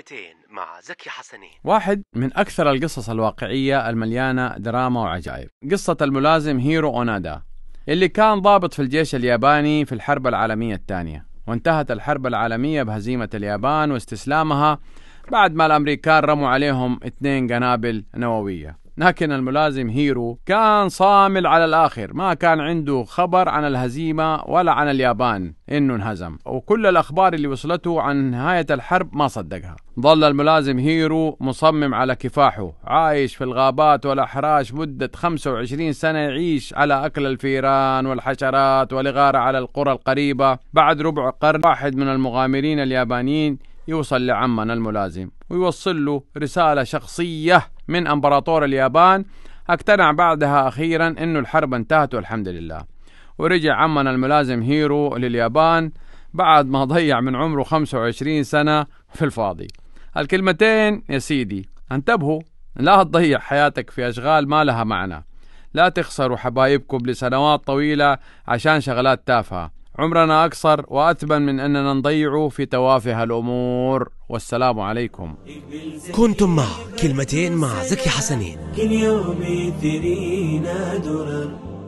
حبتين مع زكي حسنين واحد من أكثر القصص الواقعية المليانة دراما وعجائب قصة الملازم هيرو أونادا اللي كان ضابط في الجيش الياباني في الحرب العالمية الثانية وانتهت الحرب العالمية بهزيمة اليابان واستسلامها بعد ما الأمريكان رموا عليهم اثنين قنابل نووية لكن الملازم هيرو كان صامل على الآخر ما كان عنده خبر عن الهزيمة ولا عن اليابان إنه انهزم وكل الأخبار اللي وصلته عن نهاية الحرب ما صدقها ظل الملازم هيرو مصمم على كفاحه عايش في الغابات والأحراش مدة 25 سنة يعيش على أكل الفيران والحشرات والغارة على القرى القريبة بعد ربع قرن واحد من المغامرين اليابانيين يوصل لعمنا الملازم ويوصل له رسالة شخصية من امبراطور اليابان اقتنع بعدها اخيرا انه الحرب انتهت والحمد لله ورجع عمنا الملازم هيرو لليابان بعد ما ضيع من عمره 25 سنة في الفاضي الكلمتين يا سيدي انتبهوا لا تضيع حياتك في أشغال ما لها معنى لا تخسروا حبايبكم لسنوات طويلة عشان شغلات تافهة عمرنا أقصر وأثمن من أننا نضيع في توافه الأمور والسلام عليكم كنتم مع كلمتين مع زكي حسنين كل يوم يثرينا درر